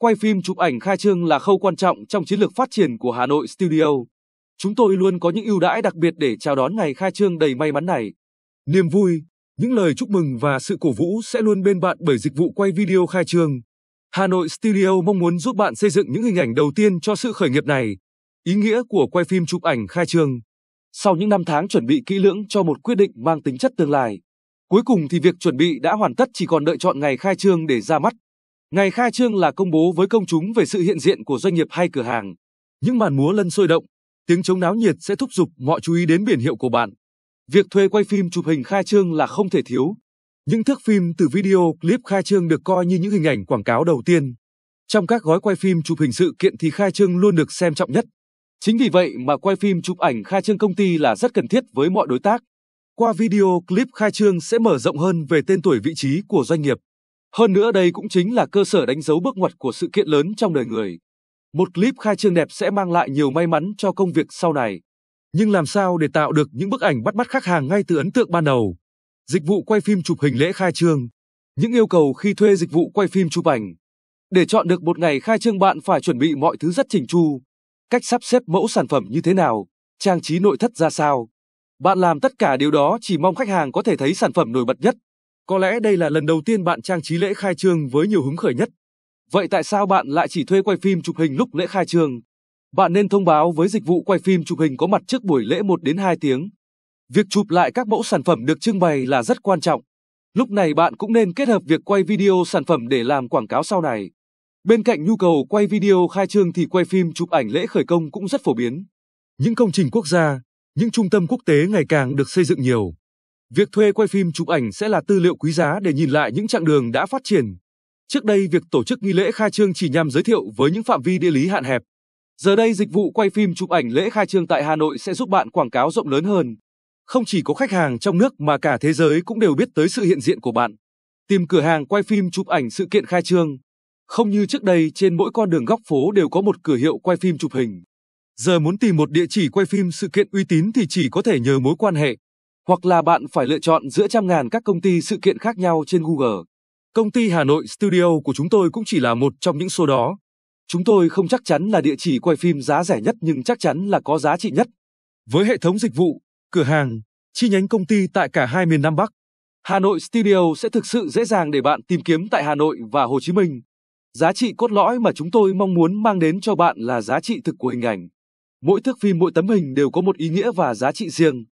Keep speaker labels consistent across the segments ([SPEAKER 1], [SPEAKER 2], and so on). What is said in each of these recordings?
[SPEAKER 1] Quay phim chụp ảnh khai trương là khâu quan trọng trong chiến lược phát triển của Hà Nội Studio. Chúng tôi luôn có những ưu đãi đặc biệt để chào đón ngày khai trương đầy may mắn này. Niềm vui, những lời chúc mừng và sự cổ vũ sẽ luôn bên bạn bởi dịch vụ quay video khai trương. Hà Nội Studio mong muốn giúp bạn xây dựng những hình ảnh đầu tiên cho sự khởi nghiệp này. Ý nghĩa của quay phim chụp ảnh khai trương. Sau những năm tháng chuẩn bị kỹ lưỡng cho một quyết định mang tính chất tương lai, cuối cùng thì việc chuẩn bị đã hoàn tất chỉ còn đợi chọn ngày khai trương để ra mắt. Ngày khai trương là công bố với công chúng về sự hiện diện của doanh nghiệp hay cửa hàng. Những màn múa lân sôi động, tiếng chống náo nhiệt sẽ thúc giục mọi chú ý đến biển hiệu của bạn. Việc thuê quay phim chụp hình khai trương là không thể thiếu. Những thước phim từ video clip khai trương được coi như những hình ảnh quảng cáo đầu tiên. Trong các gói quay phim chụp hình sự kiện thì khai trương luôn được xem trọng nhất. Chính vì vậy mà quay phim chụp ảnh khai trương công ty là rất cần thiết với mọi đối tác. Qua video clip khai trương sẽ mở rộng hơn về tên tuổi vị trí của doanh nghiệp. Hơn nữa đây cũng chính là cơ sở đánh dấu bước ngoặt của sự kiện lớn trong đời người. Một clip khai trương đẹp sẽ mang lại nhiều may mắn cho công việc sau này. Nhưng làm sao để tạo được những bức ảnh bắt mắt khách hàng ngay từ ấn tượng ban đầu? Dịch vụ quay phim chụp hình lễ khai trương. Những yêu cầu khi thuê dịch vụ quay phim chụp ảnh. Để chọn được một ngày khai trương bạn phải chuẩn bị mọi thứ rất chỉnh chu. Cách sắp xếp mẫu sản phẩm như thế nào, trang trí nội thất ra sao. Bạn làm tất cả điều đó chỉ mong khách hàng có thể thấy sản phẩm nổi bật nhất, có lẽ đây là lần đầu tiên bạn trang trí lễ khai trương với nhiều hứng khởi nhất. Vậy tại sao bạn lại chỉ thuê quay phim chụp hình lúc lễ khai trương? Bạn nên thông báo với dịch vụ quay phim chụp hình có mặt trước buổi lễ 1 đến 2 tiếng. Việc chụp lại các mẫu sản phẩm được trưng bày là rất quan trọng. Lúc này bạn cũng nên kết hợp việc quay video sản phẩm để làm quảng cáo sau này. Bên cạnh nhu cầu quay video khai trương thì quay phim chụp ảnh lễ khởi công cũng rất phổ biến. Những công trình quốc gia, những trung tâm quốc tế ngày càng được xây dựng nhiều. Việc thuê quay phim chụp ảnh sẽ là tư liệu quý giá để nhìn lại những chặng đường đã phát triển. Trước đây việc tổ chức nghi lễ khai trương chỉ nhằm giới thiệu với những phạm vi địa lý hạn hẹp. Giờ đây dịch vụ quay phim chụp ảnh lễ khai trương tại Hà Nội sẽ giúp bạn quảng cáo rộng lớn hơn. Không chỉ có khách hàng trong nước mà cả thế giới cũng đều biết tới sự hiện diện của bạn. Tìm cửa hàng quay phim chụp ảnh sự kiện khai trương. Không như trước đây trên mỗi con đường góc phố đều có một cửa hiệu quay phim chụp hình. Giờ muốn tìm một địa chỉ quay phim sự kiện uy tín thì chỉ có thể nhờ mối quan hệ hoặc là bạn phải lựa chọn giữa trăm ngàn các công ty sự kiện khác nhau trên Google. Công ty Hà Nội Studio của chúng tôi cũng chỉ là một trong những số đó. Chúng tôi không chắc chắn là địa chỉ quay phim giá rẻ nhất nhưng chắc chắn là có giá trị nhất. Với hệ thống dịch vụ, cửa hàng, chi nhánh công ty tại cả hai miền Nam Bắc, Hà Nội Studio sẽ thực sự dễ dàng để bạn tìm kiếm tại Hà Nội và Hồ Chí Minh. Giá trị cốt lõi mà chúng tôi mong muốn mang đến cho bạn là giá trị thực của hình ảnh. Mỗi thước phim mỗi tấm hình đều có một ý nghĩa và giá trị riêng.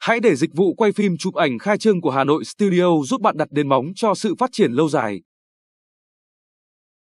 [SPEAKER 1] Hãy để dịch vụ quay phim chụp ảnh khai trương của Hà Nội Studio giúp bạn đặt nền móng cho sự phát triển lâu dài.